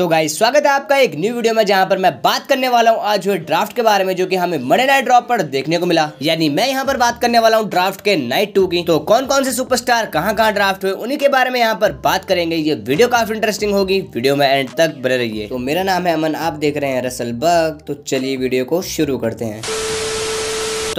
तो गाइस स्वागत है आपका एक न्यू वीडियो में जहां पर मैं बात करने वाला हूं आज हुए ड्राफ्ट के बारे में जो कि हमें मंडे नाइट ड्रॉप पर देखने को मिला यानी मैं यहां पर बात करने वाला हूं ड्राफ्ट के नाइट टू की तो कौन कौन से सुपरस्टार कहां कहां ड्राफ्ट हुए उन्हीं के बारे में यहां पर बात करेंगे ये वीडियो काफी इंटरेस्टिंग होगी वीडियो में एंड तक बने रहिए तो मेरा नाम है अमन आप देख रहे हैं रसल बग तो चलिए वीडियो को शुरू करते हैं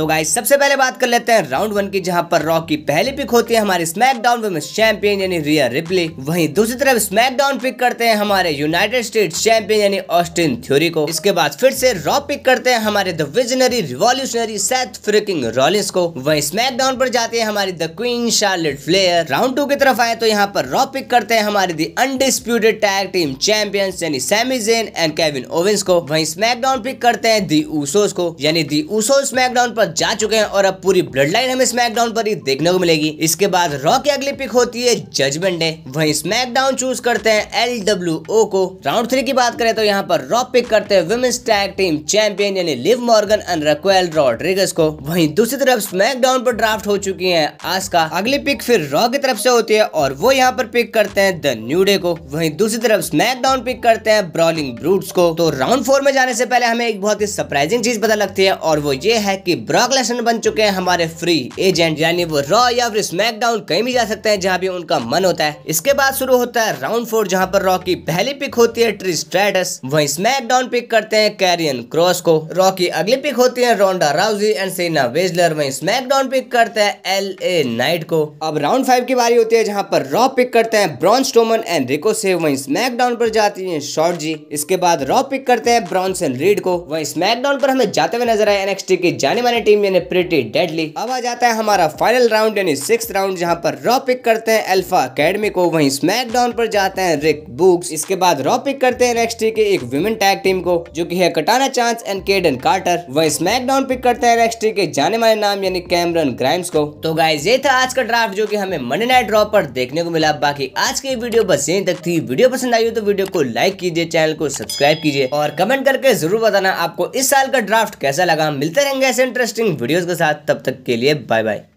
तो गाइस सबसे पहले बात कर लेते हैं राउंड वन की जहां पर रॉक की पहली पिक होती है हमारे स्मैकडाउन वुमेन्स चैंपियन यानी रिया रिप्ले वहीं दूसरी तरफ स्मैकडाउन पिक करते हैं हमारे यूनाइटेड स्टेट चैंपियन यानी ऑस्टिन थ्योरी को इसके बाद फिर से रॉक पिक करते हैं हमारे the visionary revolutionary Seth freaking Rollins को वही स्मैकडाउन पर जाते हैं हमारी the queen Charlotte Flair round two की तरफ आए तो यहाँ पर रॉक पिक करते हैं हमारे the undisputed tag team champions यानी सैमीजेन एंड कैविन ओवेंस को वही स्मैकडाउन पिक करते हैं दी ऊसोस को यानी दी ऊसोस स्मैकडाउन पर तक जा चुके हैं और अब पूरी ब्लड लाइन हमें स्मैकडाउन पर ही देखने को मिलेगी इसके बाद रॉ की अगली पिक होती है जजमेंट डे वहीं स्मैकडाउन चूज करते हैं एल डब्ल्यू ओ को राउंड थ्री की बात करें तो यहाँ पर रॉ पिक करते हैं वुमेन्स टैग टीम चैंपियन यानी Liv Morgan and Raquel Rodriguez को वही दूसरी तरफ स्मैकडाउन पर ड्राफ्ट हो चुकी है आस्का अगली पिक फिर रॉ की तरफ से होती है और वो यहाँ पर पिक करते हैं द न्यू डे को वही दूसरी तरफ स्मैकडाउन पिक करते हैं ब्रॉलिंग ब्रूट्स को तो राउंड फोर में जाने से पहले हमें एक बहुत ही सरप्राइजिंग चीज पता लगती है और वो ये है की ब्रॉक लेसन बन चुके हैं हमारे फ्री एजेंट यानी वो रॉ या फिर स्मैकडाउन कहीं भी जा सकते हैं जहाँ भी उनका मन होता है इसके बाद शुरू होता है राउंड फोर जहाँ पर रॉ की पहली पिक होती है ट्री स्ट्रेटस वही स्मैकडाउन पिक करते हैं कैरियन क्रॉस को रॉ की अगली पिक होती है रोंडा राउजी एंड सीना वेजलर वही स्मैकडाउन पिक करते हैं एल ए नाइट को अब राउंड फाइव की बारी होती है जहाँ पर रॉ पिक करते हैं ब्रॉन्स टोमन एंड रिको से वही स्मैकडाउन पर जाती है शॉर्ट जी इसके बाद रॉ पिक करते हैं एंड रीड को वही स्मैकडाउन पर हमें जाते हुए नजर आए एनएक्सटी की जाने माने टीम यानी प्रिटी डेडली अब आ जाता है हमारा फाइनल राउंड यानी सिक्स राउंड जहाँ पर रॉ पिक करते हैं अल्फा अकेडमी को वहीं स्मैकडाउन पर जाते हैं रिक बुक्स इसके बाद रॉ पिक करते हैं नेक्स्ट के एक वुमेन टैग टीम को जो की है Katana Chance and Kayden Carter वहीं स्मैकडाउन पिक करते हैं नेक्स्ट के जाने माने नाम यानी कैमरन ग्राइम्स को तो गाइज ये था आज का ड्राफ्ट जो की हमें मंडे नाइट ड्रॉ पर देखने को मिला बाकी आज की वीडियो बस यही तक थी वीडियो पसंद आई हो तो वीडियो को लाइक कीजिए चैनल को सब्सक्राइब कीजिए और कमेंट करके जरूर बताना आपको इस साल का ड्राफ्ट कैसा लगा मिलते रहेंगे ऐसे इंटरेस्ट इंटरेस्टिंग वीडियोज़ के साथ तब तक के लिए बाय बाय